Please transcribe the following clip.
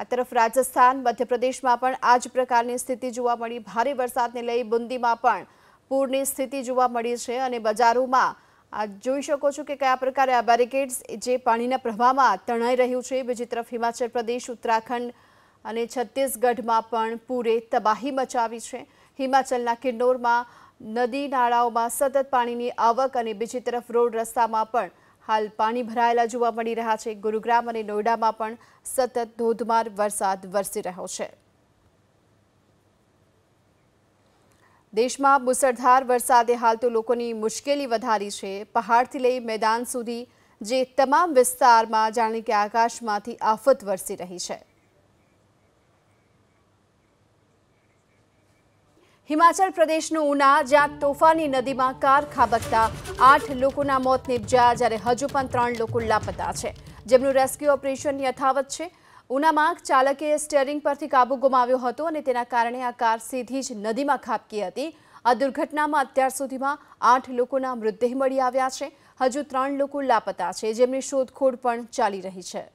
આ તરફ રાજસ્થાન મધ્યપ્રદેશમાં પણ આ જ પ્રકારની સ્થિતિ જોવા મળી ભારે વરસાદને લઈ બુંદીમાં પણ પૂરની સ્થિતિ જોવા મળી છે અને બજારોમાં આ જોઈ શકો છો કે કયા પ્રકારે આ બેરિકેડ્સ જે પાણીના પ્રવાહમાં તણાઈ રહ્યું છે બીજી તરફ હિમાચલ પ્રદેશ ઉત્તરાખંડ અને છત્તીસગઢમાં પણ પૂરે તબાહી મચાવી છે હિમાચલના કિન્નોરમાં નદી નાળાઓમાં સતત પાણીની આવક અને બીજી તરફ રોડ રસ્તામાં પણ હાલ પાણી ભરાયેલા જોવા મળી રહ્યા છે ગુરુગ્રામ અને નોઈડામાં પણ સતત ધોધમાર વરસાદ વરસી રહ્યો છે દેશમાં મુસળધાર વરસાદે હાલ તો લોકોની મુશ્કેલી વધારી છે પહાડથી લઈ મેદાન સુધી જે તમામ વિસ્તારમાં જાણે કે આકાશમાંથી આફત વરસી રહી છે હિમાચલ પ્રદેશનું ઉના જ્યાં તોફાની નદીમાં કાર ખાબકતા આઠ લોકોના મોત નિપજ્યા જ્યારે હજુ પણ ત્રણ લોકો લાપતા છે જેમનું રેસ્ક્યુ ઓપરેશન યથાવત છે ઉનામાં ચાલકે સ્ટેરિંગ પરથી કાબુ ગુમાવ્યો હતો અને તેના કારણે આ કાર સીધી જ નદીમાં ખાબકી હતી આ દુર્ઘટનામાં અત્યાર સુધીમાં આઠ લોકોના મૃતદેહ મળી આવ્યા છે હજુ ત્રણ લોકો લાપતા છે જેમની શોધખોળ પણ ચાલી રહી છે